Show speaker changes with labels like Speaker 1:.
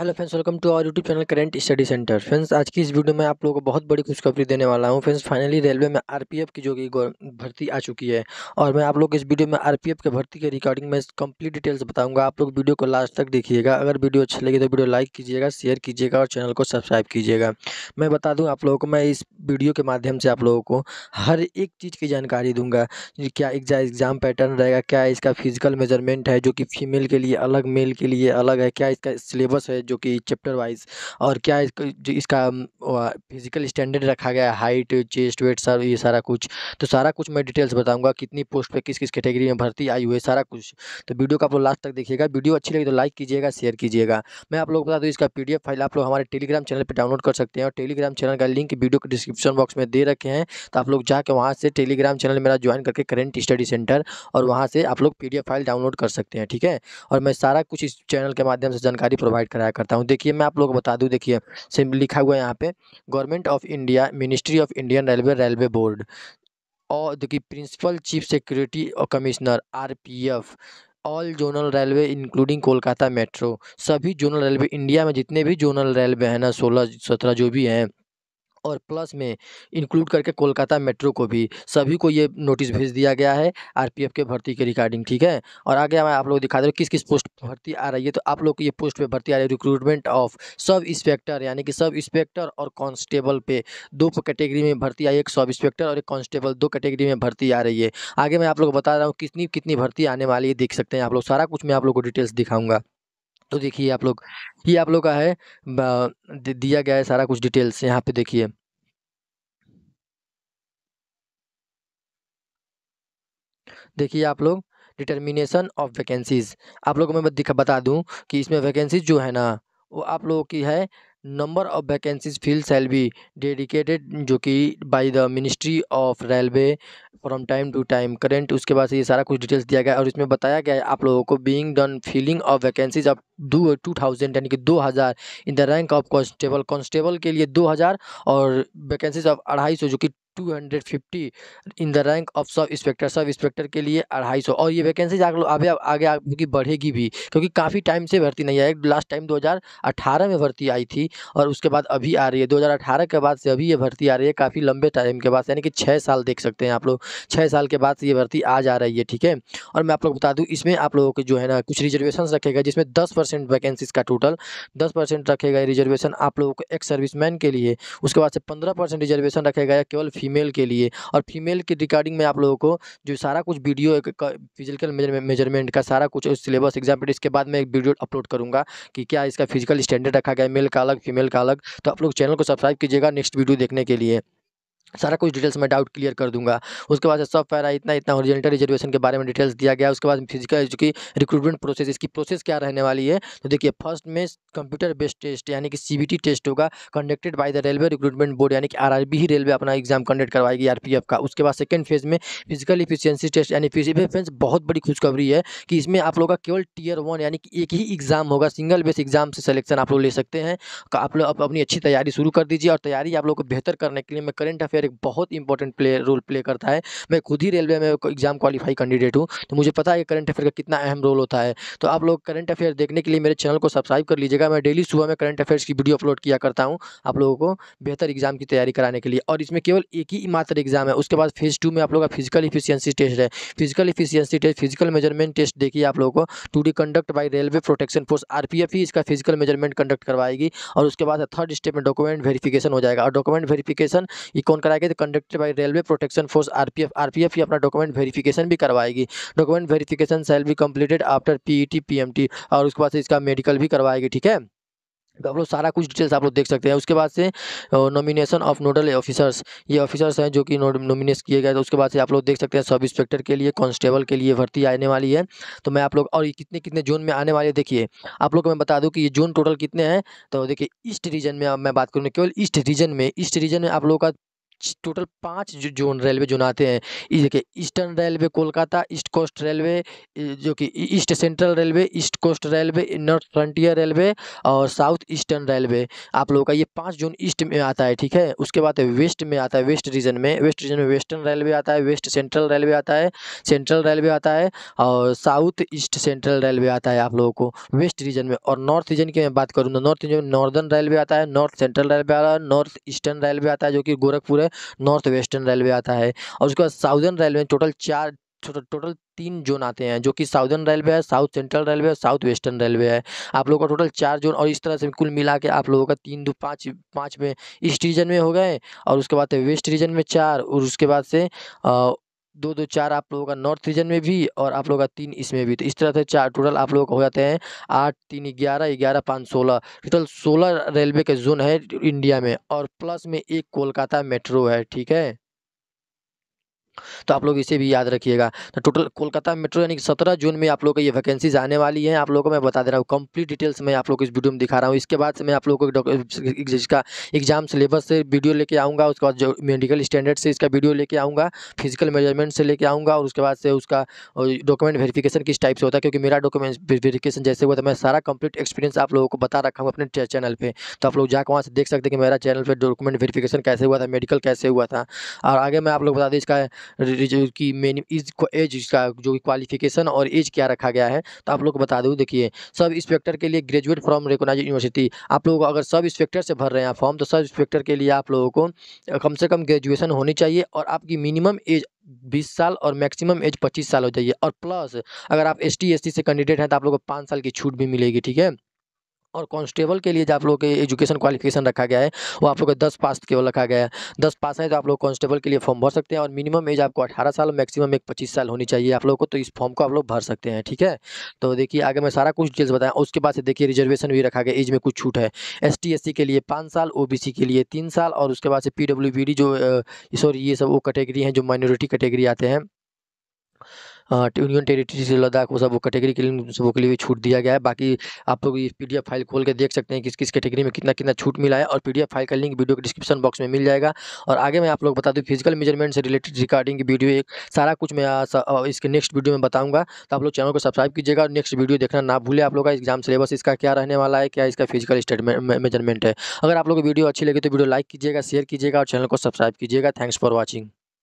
Speaker 1: hello friends welcome to our YouTube channel current study centre friends आज की इस video में आप लोगों को बहुत बड़ी खुशखबरी देने वाला हूं फ्रेंड्स फाइनली रेलवे में आरपीएफ की जो कि भर्ती आ चुकी है और मैं आप लोग इस वीडियो में आरपीएफ के भर्ती के रिकॉर्डिंग में कंप्लीट डिटेल्स बताऊंगा आप लोग वीडियो को लास्ट तक देखिएगा अगर वीडियो अच्छी लगी तो वीडियो लाइक कीजिएगा शेयर कीजिएगा और चैनल को सब्सक्राइब कीजिएगा मैं बता दूँ आप लोगों को मैं इस वीडियो के माध्यम से आप लोगों को हर एक चीज़ की जानकारी दूंगा क्या एग्ज़ाम पैटर्न रहेगा क्या इसका फिजिकल मेजरमेंट है जो कि फीमेल के लिए अलग मेल के लिए अलग है क्या इसका सिलेबस है जो कि चैप्टर वाइज और क्या इसका फिजिकल स्टैंडर्ड रखा गया हाइट चेस्ट वेट सर ये सारा कुछ तो सारा कुछ मैं डिटेल्स बताऊँगा कितनी पोस्ट पर किस किस कैटेगरी में भर्ती आई हुई है सारा कुछ तो वीडियो का आप लास्ट तक देखिएगा वीडियो अच्छी लगी तो लाइक कीजिएगा शेयर कीजिएगा मैं आप लोग बता दूँ इसका पी फाइल आप लोग हमारे टेलीग्राम चैनल पर डाउनलोड कर सकते हैं और टेलीग्राम चैनल का लिंक वीडियो के डिस्क्रिप्शन बॉक्स में दे रखे हैं तो आप लोग जाकर वहाँ से टेलीग्राम चैनल मेरा ज्वाइन करके करेंट स्टडी सेंटर और वहाँ से आप लोग पी फाइल डाउनलोड कर सकते हैं ठीक है और मैं सारा कुछ इस चैनल के माध्यम से जानकारी प्रोवाइड कराया ट्राई करता हूँ देखिए मैं आप लोग को बता दूँ देखिए सिंपल लिखा हुआ है यहाँ पे government of India ministry of Indian railway railway board और देखिए प्रिंसिपल चीफ सिक्योरिटी और commissioner are all zonal railway including Kolkata metro सभी जोनल रेलवे इंडिया में जितने भी जोनल रेलवे हैं ना सोलह सत्रह जो भी हैं और प्लस में इंक्लूड करके कोलकाता मेट्रो को भी सभी को ये नोटिस भेज दिया गया है आरपीएफ के भर्ती के रिकॉर्डिंग ठीक है और आगे मैं आप लोग दिखा दे रहा किस किस पोस्ट भर्ती आ रही है तो आप लोग ये पोस्ट पे भर्ती आ रही है रिक्रूटमेंट ऑफ सब इंस्पेक्टर यानी कि सब इंस्पेक्टर और कांस्टेबल पे दो कैटेगरी में भर्ती आई एक सब इंस्पेक्टर और एक कॉन्स्टेबल दो कैटेगरी में भर्ती आ रही है आगे मैं आप लोग बता रहा हूँ कितनी कितनी भर्ती आने वाली है देख सकते हैं आप लोग सारा कुछ मैं आप लोग को डिटेल्स दिखाऊंगा तो देखिए आप लोग ये आप लोग का है दिया गया है सारा कुछ डिटेल्स यहाँ पे देखिए देखिए आप लोग डिटर्मिनेशन ऑफ वैकेंसीज़ आप लोगों को मैं बता दूं कि इसमें वैकेंसीज जो है ना वो आप लोगों की है number of vacancies filled shall be dedicated जो कि by the ministry of railway from time to time current उसके बाद से ये सारा कुछ डिटेल्स दिया गया और इसमें बताया गया है आप लोगों को being done filling of vacancies of two thousand यानी कि दो हज़ार in the rank of constable constable के लिए दो हज़ार और वैकेंसीज ऑफ अढ़ाई सौ जो कि 250 in the rank of sub inspector sub inspector के लिए अढ़ाई सौ और ये वैकेंसीज आगे आगे आगे आपकी बढ़ेगी भी क्योंकि काफ़ी टाइम से भर्ती नहीं आई लास्ट टाइम 2018 में भर्ती आई थी और उसके बाद अभी आ रही है 2018 के बाद से अभी ये भर्ती आ रही है काफ़ी लंबे टाइम के बाद यानी कि छः साल देख सकते हैं आप लोग छः साल के बाद से ये भर्ती आ जा रही है ठीक है और मैं आप लोग बता दूँ इसमें आप लोगों के जो है ना कुछ रिजर्वेशन रखेगा जिसमें दस परसेंट वैकेंसीज का टोटल दस परसेंट रखेगा रिजर्वेशन आप लोगों को एक सर्विसमैन के लिए उसके बाद से पंद्रह परसेंट रिजर्वेशन रखेगा या केवल फीमेल के लिए और फीमेल के रिकॉर्डिंग में आप लोगों को जो सारा कुछ वीडियो फिजिकल मेजरमेंट का सारा कुछ सिलेबस एग्जाम इसके बाद मैं एक वीडियो अपलोड करूँगा कि क्या इसका फिजिकल स्टैंडर्ड रखा गया मेल का अलग फीमेल का अलग तो आप लोग चैनल को सब्सक्राइब कीजिएगा नेक्स्ट वीडियो देखने के लिए सारा कुछ डिटेल्स मैं डाउट क्लियर कर दूंगा उसके बाद सब पैरा इतना इतना ओरिजेंटल रिजर्वेशन के बारे में डिटेल्स दिया गया उसके बाद फिजिकल जो कि रिक्रूटमेंट प्रोसेस इसकी प्रोसेस क्या रहने वाली है तो देखिए फर्स्ट में कंप्यूटर बेस्ड टेस्ट यानी कि सीबीटी टेस्ट होगा conducted by the railway recruitment board यानी कि आर ही रेलवे अपना एग्जाम कंडक्ट करवाएगी आरपीएफ का उसके बाद सेकंड फेज में फिजिकल इफिशियंसी टेस्ट यानी फिजिकल बहुत बड़ी खुशखबरी है कि इसमें आप लोग का केवल टीयर वन यानी कि एक ही एग्जाम होगा सिंगल बेस एग्जाम से सलेक्शन आप लोग ले सकते हैं आप लोग अपनी अच्छी तैयारी शुरू कर दीजिए और तैयारी आप लोग को बेहतर करने के लिए मैं करेंट अफेयर वेलफेयर एक बहुत इंपॉर्टेंट प्ले रोल प्ले करता है मैं खुद ही रेलवे में एग्जाम क्वालिफाई कैंडिडेट हूँ तो मुझे पता है करंट अफेयर का कितना अहम रोल होता है तो आप लोग करंट अफेयर देखने के लिए मेरे चैनल को सब्सक्राइब कर लीजिएगा मैं डेली सुबह में करंट अफेयर्स की वीडियो अपलोड किया करता हूँ आप लोगों को बेहतर एग्जाम की तैयारी कराने के लिए और इसमें केवल एक ही मात्र एग्जाम है उसके बाद फेज़ टू में आप लोग का फिजिकल इफिशियंसी टेस्ट है physical efficiency test physical measurement test देखिए आप लोगों को to be conducted by railway protection force RPF ही इसका फिजिकल मेजरमेंट कंडक्ट करवाएगी और उसके बाद थर्ड स्टेप में डॉक्यूमेंट वेरिफिकेशन हो जाएगा और डॉक्यूमेंट वेरिफिकेशन ये कौन कराएगा तो conducted by railway protection force RPF RPF ही अपना डॉक्यूमेंट वेरिफिकेशन भी करवाएगी document verification shall be completed after PET PMT और उसके बाद से इसका मेडिकल भी करवाएगी ठीक है तो आप लोग सारा कुछ डिटेल्स आप लोग देख सकते हैं उसके बाद से नॉमिनेशन ऑफ नोडल ऑफिसर्स ये ऑफिसर्स हैं जो कि नॉमिनेट किए गए तो उसके बाद से आप लोग देख सकते हैं सब इंस्पेक्टर के लिए कांस्टेबल के लिए भर्ती आने वाली है तो मैं आप लोग और ये कितने कितने जोन में आने वाले देखिए आप लोग को मैं बता दूँ कि ये जोन टोटल कितने हैं तो देखिए ईस्ट रीजन में मैं बात करूँ केवल ईस्ट रीजन में ईस्ट रीजन में आप लोगों का टोटल पाँच जो जोन रेलवे जोन आते हैं ये देखिए eastern railway Kolkata east coast railway जो कि east central railway east coast railway north frontier railway और साउथ ईस्टर्न रेलवे आप लोगों का ये पाँच जोन ईस्ट में आता है ठीक है उसके बाद वेस्ट में आता है वेस्ट रीजन में वेस्ट रीजन में वेस्टर्न रेलवे आता है वेस्ट सेंट्रल रेलवे आता है सेंट्रल रेलवे आता है और साउथ ईस्ट सेंट्रल रेलवे आता है आप लोगों को वेस्ट रीजन में और नॉर्थ रीजन की मैं बात करूँ तो नॉर्थ रीजन में नॉर्दर्न रेलवे आता है नॉर्थ सेंट्रल रेलवे आता है नॉर्थ ईस्टर्न रेलवे आता है जो कि गोरखपुर है नॉर्थ वेस्टर्न रेलवे आता है और उसके बाद साउदर्न रेलवे टोटल चार टोटल तीन जोन आते हैं जो कि साउदर्न रेलवे है साउथ सेंट्रल रेलवे और साउथ वेस्टर्न रेलवे है आप लोगों का टोटल चार जोन और इस तरह से कुल मिला के आप लोगों का तीन दो पाँच पाँच में ईस्ट रीजन में हो गए और उसके बाद वेस्ट रीजन में चार और उसके बाद से आ, दो दो चार आप लोगों का नॉर्थ रीजन में भी और आप लोगों का तीन इसमें भी तो इस तरह से चार टोटल आप लोगों का हो जाते हैं आठ तीन ग्यारह ग्यारह पाँच सोलह टोटल सोलह रेलवे के जोन है इंडिया में और प्लस में एक कोलकाता मेट्रो है ठीक है तो आप लोग इसे भी याद रखिएगा तो टोटल कोलकाता मेट्रो यानी कि सत्रह जून में आप लोग को ये वैकेंसीज आने वाली हैं आप लोगों को मैं बता दे रहा हूँ कंप्लीट डिटेल्स मैं आप लोग को इस वीडियो में दिखा रहा हूँ इसके बाद से मैं आप लोगों को इसका एग्जाम सिलेबस से वीडियो लेके आऊँगा उसके बाद जो मेडिकल स्टैंडर्ड से इसका वीडियो लेके आऊँगा फिजिकल मेजरमेंट से लेके आऊँगा और उसके बाद से उसका डॉक्यूमेंट वेरीफिकेशन किस टाइप से होता है क्योंकि मेरा डॉक्यूमेंट वेरीफिकेशन जैसे हुआ था मैं सारा कंप्लीट एक्सपीरियंस आप लोगों को बता रखा हूँ अपने चैनल पर तो आप लोग जाकर वहाँ से देख सकते हैं कि मेरा चैनल पर डॉक्यूमेंट वेरीफिकेशन कैसे हुआ था मेडिकल कैसे हुआ था और आगे मैं आप लोग बता दें इसका की मेन इज एज इसका जो क्वालिफिकेशन और एज क्या रखा गया है तो आप लोग को बता दूँ देखिए सब इंस्पेक्टर के लिए ग्रेजुएट फ्रॉम रिकोनाइज यूनिवर्सिटी आप लोग अगर सब इंस्पेक्टर से भर रहे हैं फॉर्म तो सब इंस्पेक्टर के लिए आप लोगों को कम से कम ग्रेजुएसन होनी चाहिए और आपकी मिनिमम एज बीस साल और मैक्सिमम एज पच्चीस साल हो जाइए और प्लस अगर आप एस टी से कैंडिडेट हैं तो आप लोग को पाँच साल की छूट भी मिलेगी ठीक है और कांस्टेबल के लिए जो आप लोग के एजुकेशन क्वालिफिकेशन रखा गया है वो आप लोग का दस पास केवल रखा गया है दस पास है तो आप लोग कांस्टेबल के लिए फॉर्म भर सकते हैं और मिनिमम एज आपको अठारह साल मैक्सिमम एक पच्चीस साल होनी चाहिए आप लोग को तो इस फॉर्म को आप लोग भर सकते हैं ठीक है तो देखिए आगे मैं सारा कुछ डिटेल्स बताया उसके बाद से देखिए रिजर्वेशन भी रखा गया एज में कुछ छूट है एस टी के लिए पाँच साल ओ के लिए तीन साल और उसके बाद से पी जो सॉरी ये सब वो कैटेगरी हैं जो माइनॉरिटी कैटेगरी आते हैं यूनियन टेरिटरी से लद्दाख वो सब कैटेगरी के लिए उन सबों के लिए भी छूट दिया गया है बाकी आप लोग इस पी फाइल खोल के देख सकते हैं किस किस कैटेगरी में कितना कितना छूट मिला है और पी फाइल का लिंक वीडियो के डिस्क्रिप्शन बॉक्स में मिल जाएगा और आगे मैं आप लोग बता दूँ फिजिकल मेजरमेंट से रिलेटेड रिकॉर्डिंग की वीडियो एक सारा कुछ मैं इसके नेक्स्ट वीडियो में बताऊँगा तो आप लोग चैनल को सब्सक्राइब कीजिएगा और नेक्स्ट वीडियो देखना ना भूलें आप लोग का एग्जाम सिलेबस इसका क्या रहने वाला है क्या इसका फिजिकल स्टेटमेंट मेजरमेंट है अगर आप लोग वीडियो अच्छी लगे तो वीडियो लाइक कीजिएगा शेयर कीजिएगा और चैनल को सब्सक्राइब कीजिएगा थैंक्स फॉर वॉचिंग